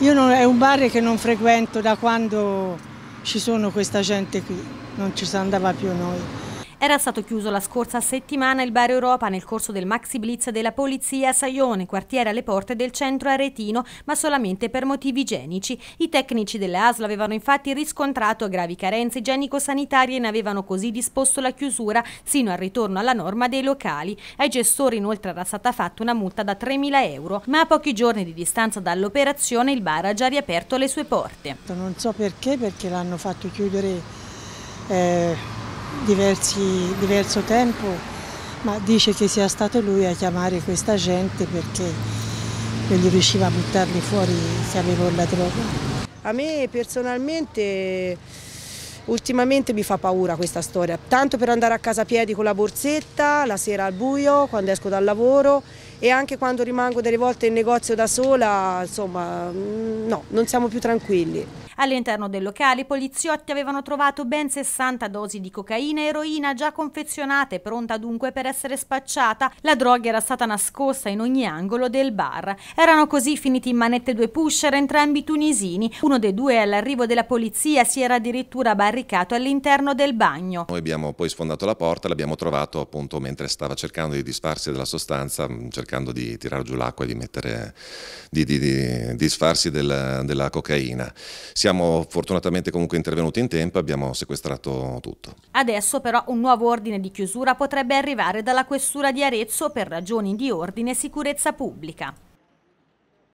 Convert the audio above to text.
Io non, è un bar che non frequento da quando ci sono questa gente qui, non ci si andava più noi. Era stato chiuso la scorsa settimana il bar Europa nel corso del Maxi Blitz della polizia a Saione, quartiere alle porte del centro aretino, ma solamente per motivi igienici. I tecnici dell'ASL avevano infatti riscontrato gravi carenze igienico-sanitarie e ne avevano così disposto la chiusura sino al ritorno alla norma dei locali. Ai gestori inoltre era stata fatta una multa da 3.000 euro, ma a pochi giorni di distanza dall'operazione il bar ha già riaperto le sue porte. Non so perché, perché l'hanno fatto chiudere... Eh diversi, diverso tempo, ma dice che sia stato lui a chiamare questa gente perché non gli riusciva a buttarli fuori che avevo la droga. A me personalmente ultimamente mi fa paura questa storia, tanto per andare a casa a piedi con la borsetta, la sera al buio, quando esco dal lavoro e anche quando rimango delle volte in negozio da sola, insomma, mm, no, non siamo più tranquilli. All'interno del locale i poliziotti avevano trovato ben 60 dosi di cocaina e eroina già confezionate, pronta dunque per essere spacciata. La droga era stata nascosta in ogni angolo del bar. Erano così finiti in manette due pusher, entrambi tunisini. Uno dei due all'arrivo della polizia si era addirittura barricato all'interno del bagno. Noi abbiamo poi sfondato la porta, l'abbiamo trovato appunto mentre stava cercando di disfarsi della sostanza, mm, cercando cercando di tirare giù l'acqua e di, mettere, di, di, di disfarsi del, della cocaina. Siamo fortunatamente comunque intervenuti in tempo e abbiamo sequestrato tutto. Adesso però un nuovo ordine di chiusura potrebbe arrivare dalla questura di Arezzo per ragioni di ordine e sicurezza pubblica.